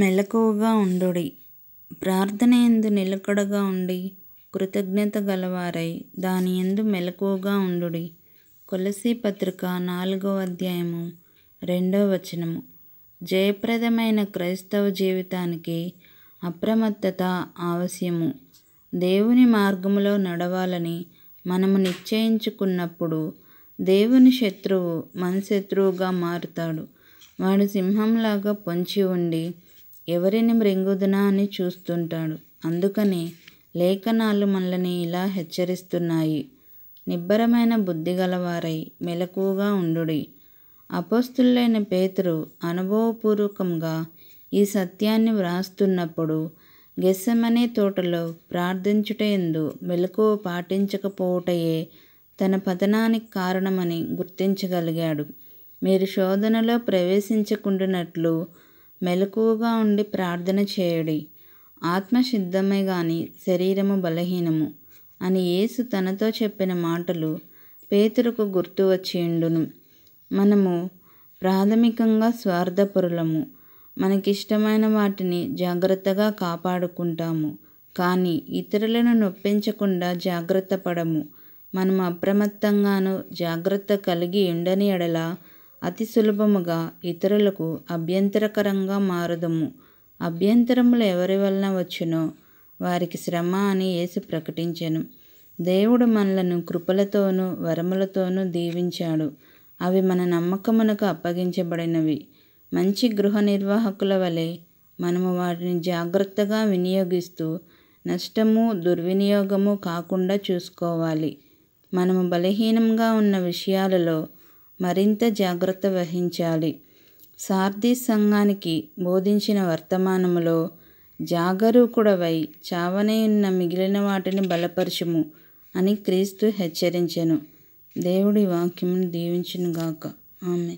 మెలకువగా ఉండుడి ఎందు నిలకడగా ఉండి కృతజ్ఞత గలవారై దాని ఎందు మెలకువగా ఉండుడి కొలసీ పత్రిక నాలుగవ అధ్యాయము రెండవ వచనము జయప్రదమైన క్రైస్తవ జీవితానికి అప్రమత్తత ఆవశ్యము దేవుని మార్గములో నడవాలని మనము నిశ్చయించుకున్నప్పుడు దేవుని శత్రువు మన శత్రువుగా మారుతాడు వాడు సింహంలాగా పొంచి ఉండి ఎవరిని మృంగుదునా అని చూస్తుంటాడు. అందుకనే లేఖనాలు మనల్ని ఇలా హెచ్చరిస్తున్నాయి. నిబ్బరమైన బుద్ధి గలవారై మెలకువగా ఉండుడి. అపస్తులైన పేతురు అనుభవపూర్వకంగా ఈ సత్యాన్ని వ్రాస్తున్నప్పుడు గెస్సమనే తోటలో ప్రార్థించుటయందు మెలకువ పాటించకపోవుటయే తన పతనానికి కారణమని గుర్తించగలిగాడు. మీరు శోధనలో ప్రవేశించకుండునట్లు మెలకువగా ఉండి ప్రార్థన చేయడి ఆత్మ సిద్ధమే గాని శరీరము బలహీనము అని యేసు తనతో చెప్పిన మాటలు పేతురుకు గుర్తు వచ్చిండును మనము ప్రాథమికంగా స్వార్థపరులము మనకిష్టమైన వాటిని జాగ్రత్తగా కాపాడుకుంటాము కానీ ఇతరులను నొప్పించకుండా జాగ్రత్త పడము మనము అప్రమత్తంగాను జాగ్రత్త కలిగి ఉండని ఎడల అతి సులభముగా ఇతరులకు అభ్యంతరకరంగా మారదుము అభ్యంతరములు ఎవరి వలన వచ్చునో వారికి శ్రమ అని వేసి ప్రకటించను దేవుడు మనలను కృపలతోనూ వరములతోనూ దీవించాడు అవి మన నమ్మకమునకు అప్పగించబడినవి మంచి గృహ నిర్వాహకుల వలె మనము వాటిని జాగ్రత్తగా వినియోగిస్తూ నష్టము దుర్వినియోగము కాకుండా చూసుకోవాలి మనము బలహీనంగా ఉన్న విషయాలలో మరింత జాగ్రత్త వహించాలి సార్థి సంఘానికి బోధించిన వర్తమానములో జాగరూకుడవై చావనయున్న మిగిలిన వాటిని బలపరచుము అని క్రీస్తు హెచ్చరించెను దేవుడి వాక్యమును దీవించునుగాక ఆమె